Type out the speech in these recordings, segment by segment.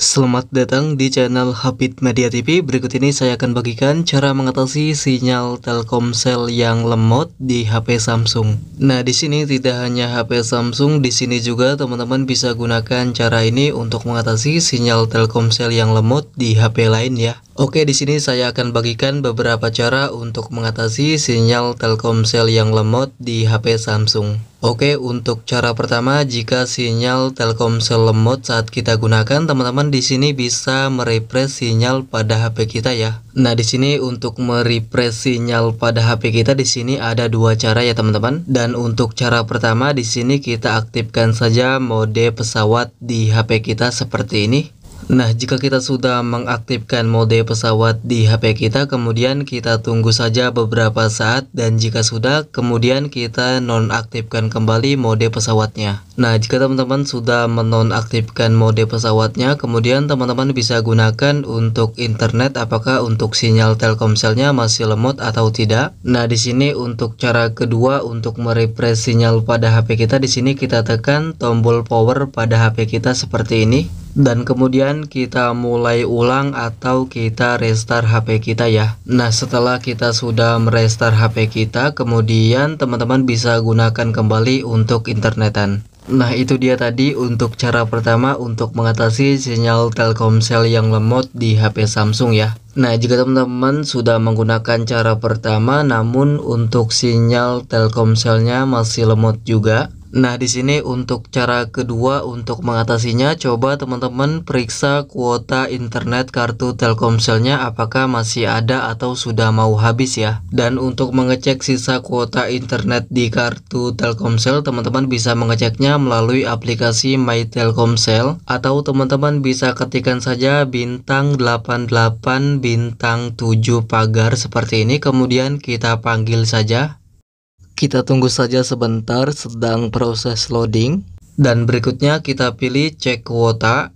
Selamat datang di channel Habit Media TV. Berikut ini saya akan bagikan cara mengatasi sinyal Telkomsel yang lemot di HP Samsung. Nah, di sini tidak hanya HP Samsung, di sini juga teman-teman bisa gunakan cara ini untuk mengatasi sinyal Telkomsel yang lemot di HP lain ya. Oke, di sini saya akan bagikan beberapa cara untuk mengatasi sinyal Telkomsel yang lemot di HP Samsung. Oke, untuk cara pertama, jika sinyal Telkomsel lemot saat kita gunakan, teman-teman di sini bisa merefresh sinyal pada HP kita ya. Nah, di sini untuk merefresh sinyal pada HP kita di sini ada dua cara ya, teman-teman. Dan untuk cara pertama di sini kita aktifkan saja mode pesawat di HP kita seperti ini. Nah, jika kita sudah mengaktifkan mode pesawat di HP kita, kemudian kita tunggu saja beberapa saat dan jika sudah, kemudian kita nonaktifkan kembali mode pesawatnya. Nah, jika teman-teman sudah menonaktifkan mode pesawatnya, kemudian teman-teman bisa gunakan untuk internet apakah untuk sinyal Telkomselnya masih lemot atau tidak. Nah, di sini untuk cara kedua untuk merefresh sinyal pada HP kita di sini kita tekan tombol power pada HP kita seperti ini dan kemudian kita mulai ulang atau kita restart HP kita ya nah setelah kita sudah merestart HP kita kemudian teman-teman bisa gunakan kembali untuk internetan Nah itu dia tadi untuk cara pertama untuk mengatasi sinyal Telkomsel yang lemot di HP Samsung ya Nah jika teman-teman sudah menggunakan cara pertama namun untuk sinyal Telkomselnya masih lemot juga Nah, di sini untuk cara kedua untuk mengatasinya, coba teman-teman periksa kuota internet kartu Telkomselnya apakah masih ada atau sudah mau habis ya. Dan untuk mengecek sisa kuota internet di kartu Telkomsel, teman-teman bisa mengeceknya melalui aplikasi My Telkomsel atau teman-teman bisa ketikkan saja bintang 88 bintang 7 pagar seperti ini kemudian kita panggil saja kita tunggu saja sebentar sedang proses loading. Dan berikutnya kita pilih cek kuota.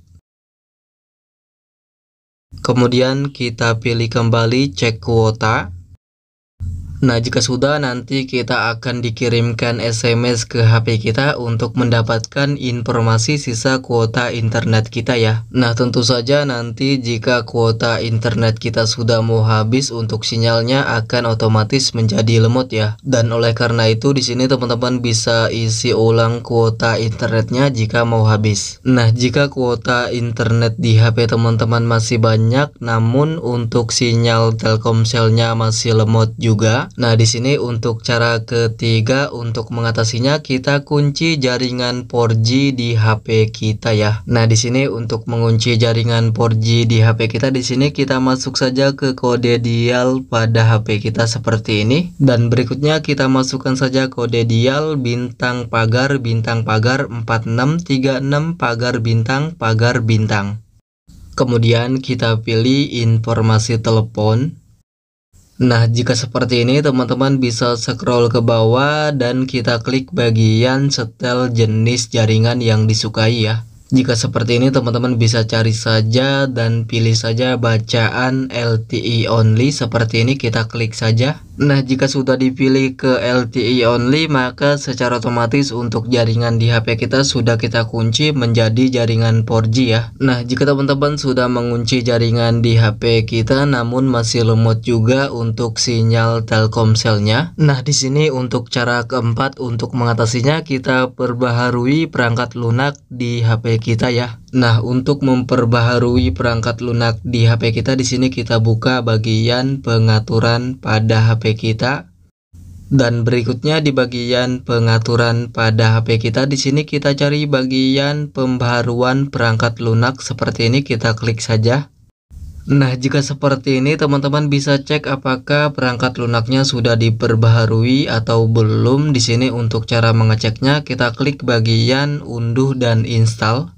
Kemudian kita pilih kembali cek kuota. Nah, jika sudah nanti kita akan dikirimkan SMS ke HP kita untuk mendapatkan informasi sisa kuota internet kita ya. Nah, tentu saja nanti jika kuota internet kita sudah mau habis untuk sinyalnya akan otomatis menjadi lemot ya. Dan oleh karena itu di sini teman-teman bisa isi ulang kuota internetnya jika mau habis. Nah, jika kuota internet di HP teman-teman masih banyak namun untuk sinyal Telkomselnya masih lemot juga Nah, di sini untuk cara ketiga untuk mengatasinya kita kunci jaringan 4G di HP kita ya. Nah, di sini untuk mengunci jaringan 4G di HP kita di sini kita masuk saja ke kode dial pada HP kita seperti ini dan berikutnya kita masukkan saja kode dial bintang pagar bintang pagar 4636 pagar bintang pagar bintang. Kemudian kita pilih informasi telepon Nah, jika seperti ini, teman-teman bisa scroll ke bawah dan kita klik bagian setel jenis jaringan yang disukai ya. Jika seperti ini, teman-teman bisa cari saja dan pilih saja bacaan LTE only. Seperti ini, kita klik saja. Nah, jika sudah dipilih ke LTE only, maka secara otomatis untuk jaringan di HP kita sudah kita kunci menjadi jaringan 4G ya. Nah, jika teman-teman sudah mengunci jaringan di HP kita namun masih lemot juga untuk sinyal Telkomselnya. Nah, di sini untuk cara keempat untuk mengatasinya kita perbaharui perangkat lunak di HP kita ya. Nah, untuk memperbaharui perangkat lunak di HP kita di sini kita buka bagian pengaturan pada HP HP kita. Dan berikutnya di bagian pengaturan pada HP kita di sini kita cari bagian pembaruan perangkat lunak seperti ini kita klik saja. Nah, jika seperti ini teman-teman bisa cek apakah perangkat lunaknya sudah diperbaharui atau belum. Di sini untuk cara mengeceknya kita klik bagian unduh dan install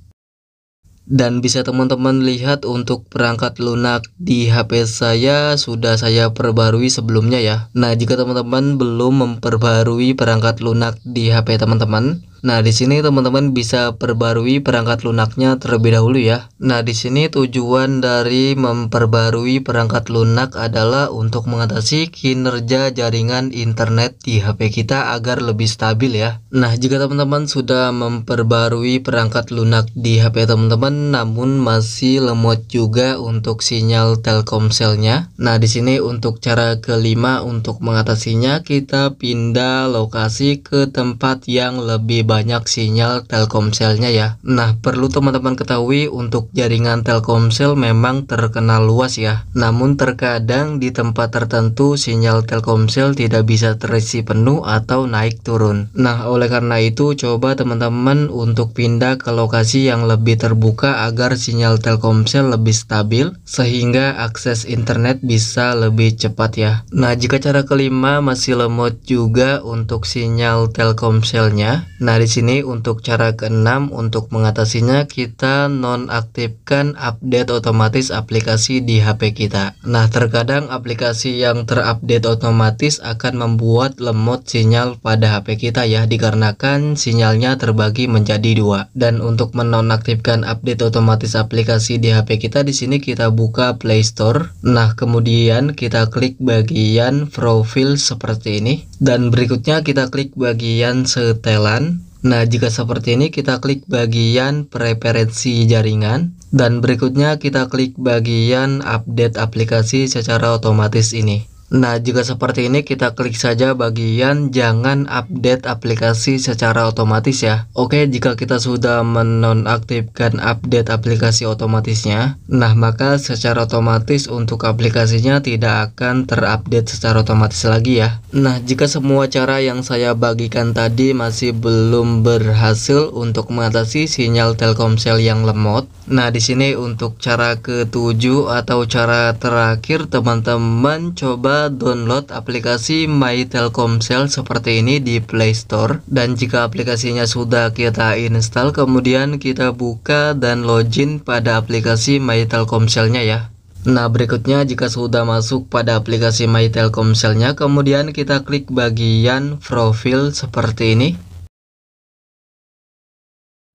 dan bisa teman-teman lihat untuk perangkat lunak di HP saya sudah saya perbarui sebelumnya ya nah jika teman-teman belum memperbarui perangkat lunak di HP teman-teman Nah, di sini teman-teman bisa perbarui perangkat lunaknya terlebih dahulu ya. Nah, di sini tujuan dari memperbarui perangkat lunak adalah untuk mengatasi kinerja jaringan internet di HP kita agar lebih stabil ya. Nah, jika teman-teman sudah memperbarui perangkat lunak di HP teman-teman namun masih lemot juga untuk sinyal Telkomselnya. Nah, di sini untuk cara kelima untuk mengatasinya kita pindah lokasi ke tempat yang lebih baik banyak sinyal Telkomselnya ya. Nah, perlu teman-teman ketahui untuk jaringan Telkomsel memang terkenal luas ya. Namun terkadang di tempat tertentu sinyal Telkomsel tidak bisa terisi penuh atau naik turun. Nah, oleh karena itu coba teman-teman untuk pindah ke lokasi yang lebih terbuka agar sinyal Telkomsel lebih stabil sehingga akses internet bisa lebih cepat ya. Nah, jika cara kelima masih lemot juga untuk sinyal Telkomselnya. Nah, Nah, di sini untuk cara keenam untuk mengatasinya kita nonaktifkan update otomatis aplikasi di HP kita. Nah, terkadang aplikasi yang terupdate otomatis akan membuat lemot sinyal pada HP kita ya dikarenakan sinyalnya terbagi menjadi dua. Dan untuk menonaktifkan update otomatis aplikasi di HP kita di sini kita buka Play Store. Nah, kemudian kita klik bagian profil seperti ini dan berikutnya kita klik bagian setelan Nah, jika seperti ini kita klik bagian preferensi jaringan dan berikutnya kita klik bagian update aplikasi secara otomatis ini. Nah, jika seperti ini kita klik saja bagian jangan update aplikasi secara otomatis ya. Oke, jika kita sudah menonaktifkan update aplikasi otomatisnya, nah maka secara otomatis untuk aplikasinya tidak akan terupdate secara otomatis lagi ya. Nah, jika semua cara yang saya bagikan tadi masih belum berhasil untuk mengatasi sinyal Telkomsel yang lemot, nah di sini untuk cara ketujuh atau cara terakhir teman-teman coba download aplikasi My Telkomsel seperti ini di Play Store dan jika aplikasinya sudah kita install kemudian kita buka dan login pada aplikasi My Telkomselnya ya Nah berikutnya jika sudah masuk pada aplikasi My Telkomselnya kemudian kita klik bagian profil seperti ini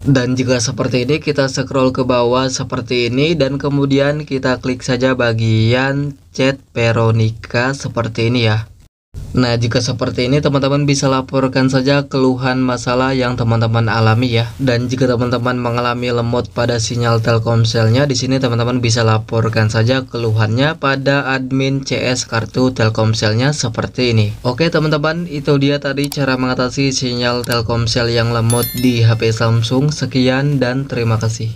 dan jika seperti ini kita scroll ke bawah seperti ini dan kemudian kita klik saja bagian chat Veronica seperti ini ya Nah, jika seperti ini teman-teman bisa laporkan saja keluhan masalah yang teman-teman alami ya. Dan jika teman-teman mengalami lemot pada sinyal Telkomselnya, di sini teman-teman bisa laporkan saja keluhannya pada admin CS kartu Telkomselnya seperti ini. Oke, teman-teman, itu dia tadi cara mengatasi sinyal Telkomsel yang lemot di HP Samsung. Sekian dan terima kasih.